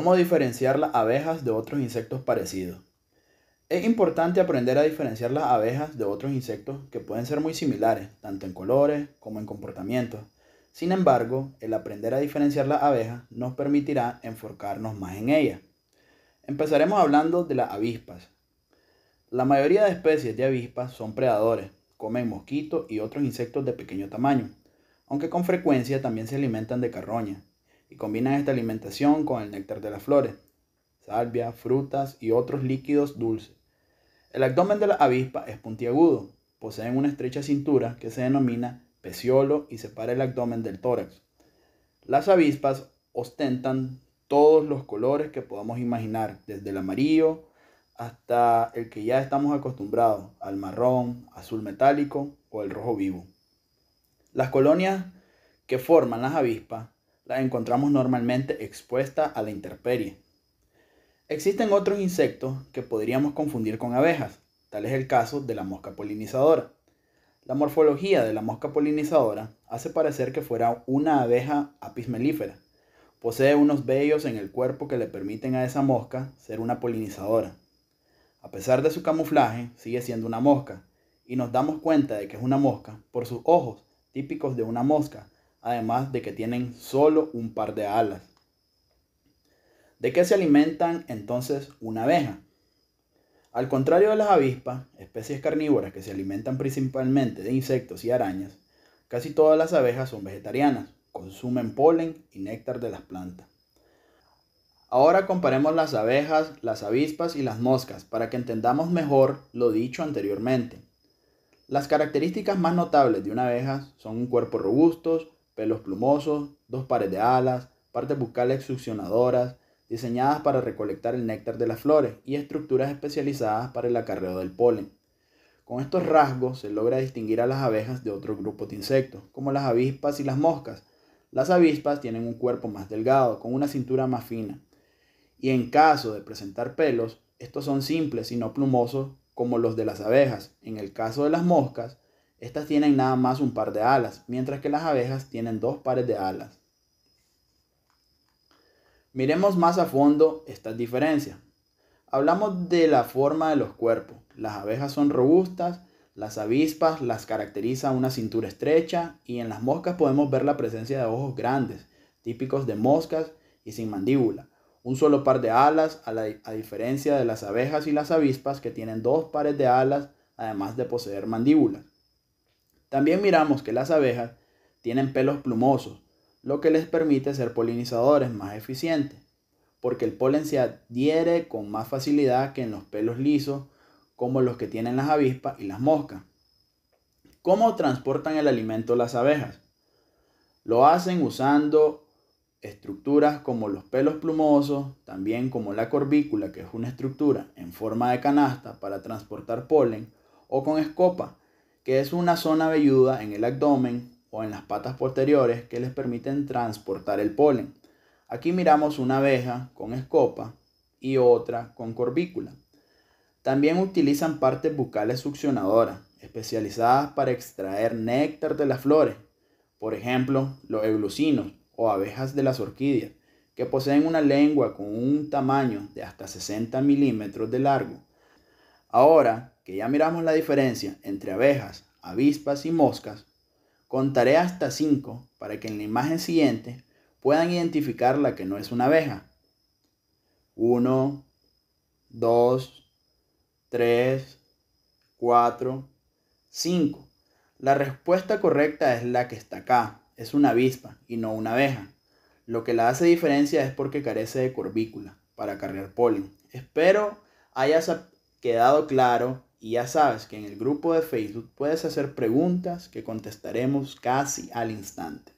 Cómo diferenciar las abejas de otros insectos parecidos. Es importante aprender a diferenciar las abejas de otros insectos que pueden ser muy similares, tanto en colores como en comportamientos. Sin embargo, el aprender a diferenciar las abejas nos permitirá enfocarnos más en ellas. Empezaremos hablando de las avispas. La mayoría de especies de avispas son predadores, comen mosquitos y otros insectos de pequeño tamaño, aunque con frecuencia también se alimentan de carroña y combinan esta alimentación con el néctar de las flores, salvia, frutas y otros líquidos dulces. El abdomen de la avispa es puntiagudo, poseen una estrecha cintura que se denomina peciolo y separa el abdomen del tórax. Las avispas ostentan todos los colores que podamos imaginar, desde el amarillo hasta el que ya estamos acostumbrados, al marrón, azul metálico o el rojo vivo. Las colonias que forman las avispas la encontramos normalmente expuesta a la intemperie. Existen otros insectos que podríamos confundir con abejas, tal es el caso de la mosca polinizadora. La morfología de la mosca polinizadora hace parecer que fuera una abeja apismelífera. Posee unos vellos en el cuerpo que le permiten a esa mosca ser una polinizadora. A pesar de su camuflaje, sigue siendo una mosca, y nos damos cuenta de que es una mosca por sus ojos, típicos de una mosca, además de que tienen solo un par de alas. ¿De qué se alimentan entonces una abeja? Al contrario de las avispas, especies carnívoras que se alimentan principalmente de insectos y arañas, casi todas las abejas son vegetarianas, consumen polen y néctar de las plantas. Ahora comparemos las abejas, las avispas y las moscas para que entendamos mejor lo dicho anteriormente. Las características más notables de una abeja son un cuerpo robusto, pelos plumosos, dos pares de alas, partes bucales succionadoras, diseñadas para recolectar el néctar de las flores y estructuras especializadas para el acarreo del polen. Con estos rasgos se logra distinguir a las abejas de otro grupo de insectos, como las avispas y las moscas. Las avispas tienen un cuerpo más delgado, con una cintura más fina. Y en caso de presentar pelos, estos son simples y no plumosos como los de las abejas. En el caso de las moscas, estas tienen nada más un par de alas, mientras que las abejas tienen dos pares de alas. Miremos más a fondo estas diferencias. Hablamos de la forma de los cuerpos. Las abejas son robustas, las avispas las caracteriza una cintura estrecha y en las moscas podemos ver la presencia de ojos grandes, típicos de moscas y sin mandíbula. Un solo par de alas, a, a diferencia de las abejas y las avispas que tienen dos pares de alas, además de poseer mandíbulas. También miramos que las abejas tienen pelos plumosos, lo que les permite ser polinizadores más eficientes, porque el polen se adhiere con más facilidad que en los pelos lisos, como los que tienen las avispas y las moscas. ¿Cómo transportan el alimento las abejas? Lo hacen usando estructuras como los pelos plumosos, también como la corbícula, que es una estructura en forma de canasta para transportar polen, o con escopa, que es una zona velluda en el abdomen o en las patas posteriores que les permiten transportar el polen. Aquí miramos una abeja con escopa y otra con corbícula. También utilizan partes bucales succionadoras, especializadas para extraer néctar de las flores, por ejemplo, los eglucinos o abejas de las orquídeas, que poseen una lengua con un tamaño de hasta 60 milímetros de largo. Ahora, ya miramos la diferencia entre abejas, avispas y moscas, contaré hasta 5 para que en la imagen siguiente puedan identificar la que no es una abeja. 1, 2, 3, 4, 5. La respuesta correcta es la que está acá. Es una avispa y no una abeja. Lo que la hace diferencia es porque carece de corbícula para cargar polen. Espero hayas quedado claro y ya sabes que en el grupo de Facebook puedes hacer preguntas que contestaremos casi al instante.